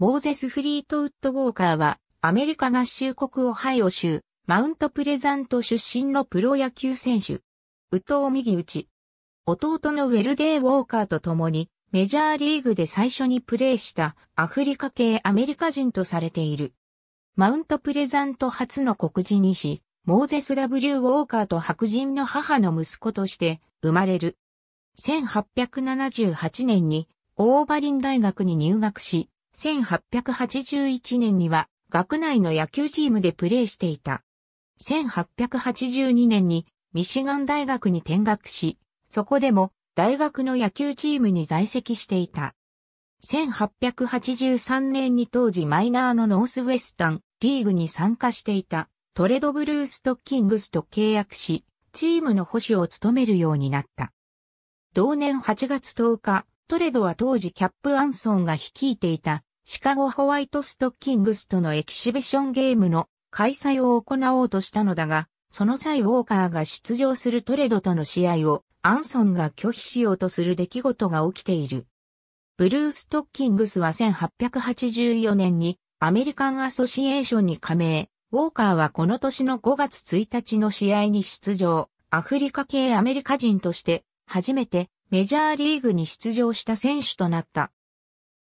モーゼス・フリートウッド・ウォーカーは、アメリカ合衆国オハイオ州、マウントプレザント出身のプロ野球選手。ウトウ右打ち。弟のウェルデー・ウォーカーと共に、メジャーリーグで最初にプレーしたアフリカ系アメリカ人とされている。マウントプレザント初の黒人にし、モーゼス・ W・ ウォーカーと白人の母の息子として生まれる。1878年にオーバリン大学に入学し、1881年には学内の野球チームでプレーしていた。1882年にミシガン大学に転学し、そこでも大学の野球チームに在籍していた。1883年に当時マイナーのノースウェスタンリーグに参加していたトレドブルーストッキングスと契約し、チームの保守を務めるようになった。同年8月10日、トレドは当時キャップ・アンソンが率いていたシカゴホワイトストッキングスとのエキシビションゲームの開催を行おうとしたのだが、その際ウォーカーが出場するトレドとの試合をアンソンが拒否しようとする出来事が起きている。ブルーストッキングスは1884年にアメリカンアソシエーションに加盟。ウォーカーはこの年の5月1日の試合に出場。アフリカ系アメリカ人として初めてメジャーリーグに出場した選手となった。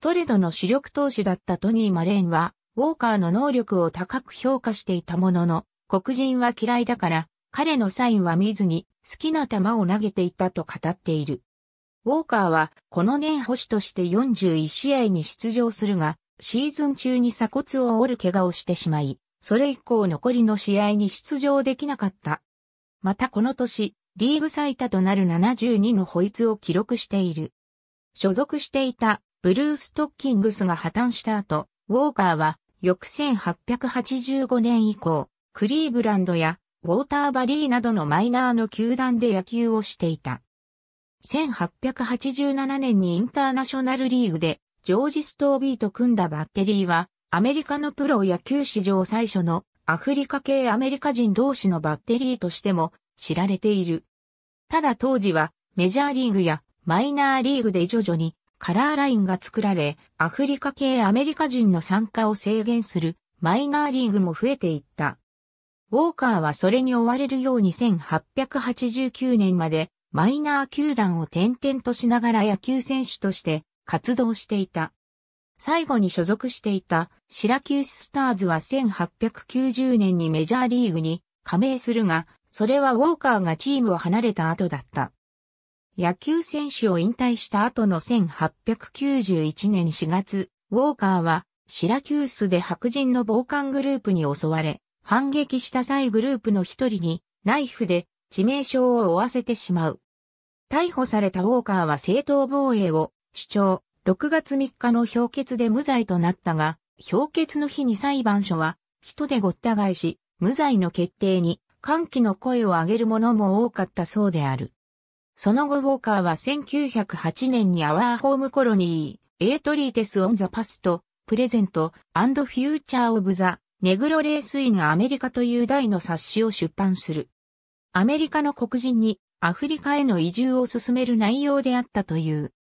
トレドの主力投手だったトニー・マレーンは、ウォーカーの能力を高く評価していたものの、黒人は嫌いだから、彼のサインは見ずに、好きな球を投げていたと語っている。ウォーカーは、この年保守として41試合に出場するが、シーズン中に鎖骨を折る怪我をしてしまい、それ以降残りの試合に出場できなかった。またこの年、リーグ最多となる72のホイツを記録している。所属していたブルーストッキングスが破綻した後、ウォーカーは翌1885年以降、クリーブランドやウォーターバリーなどのマイナーの球団で野球をしていた。1887年にインターナショナルリーグでジョージ・ストービーと組んだバッテリーはアメリカのプロ野球史上最初のアフリカ系アメリカ人同士のバッテリーとしても知られている。ただ当時はメジャーリーグやマイナーリーグで徐々にカラーラインが作られ、アフリカ系アメリカ人の参加を制限するマイナーリーグも増えていった。ウォーカーはそれに追われるように1889年までマイナー球団を転々としながら野球選手として活動していた。最後に所属していたシラキューススターズは1890年にメジャーリーグに加盟するが、それはウォーカーがチームを離れた後だった。野球選手を引退した後の1891年4月、ウォーカーはシラキュースで白人の暴漢グループに襲われ、反撃した際グループの一人にナイフで致命傷を負わせてしまう。逮捕されたウォーカーは正当防衛を主張、6月3日の評決で無罪となったが、評決の日に裁判所は人でごった返し、無罪の決定に歓喜の声を上げる者も多かったそうである。その後ウォーカーは1908年にアワーホームコロニー、エートリーテス・オン・ザ・パスト、プレゼント、アンド・フューチャー・オブ・ザ・ネグロ・レース・イン・アメリカという大の冊子を出版する。アメリカの黒人にアフリカへの移住を進める内容であったという。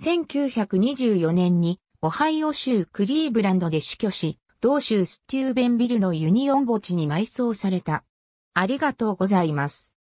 1924年にオハイオ州クリーブランドで死去し、同州ステューベンビルのユニオン墓地に埋葬された。ありがとうございます。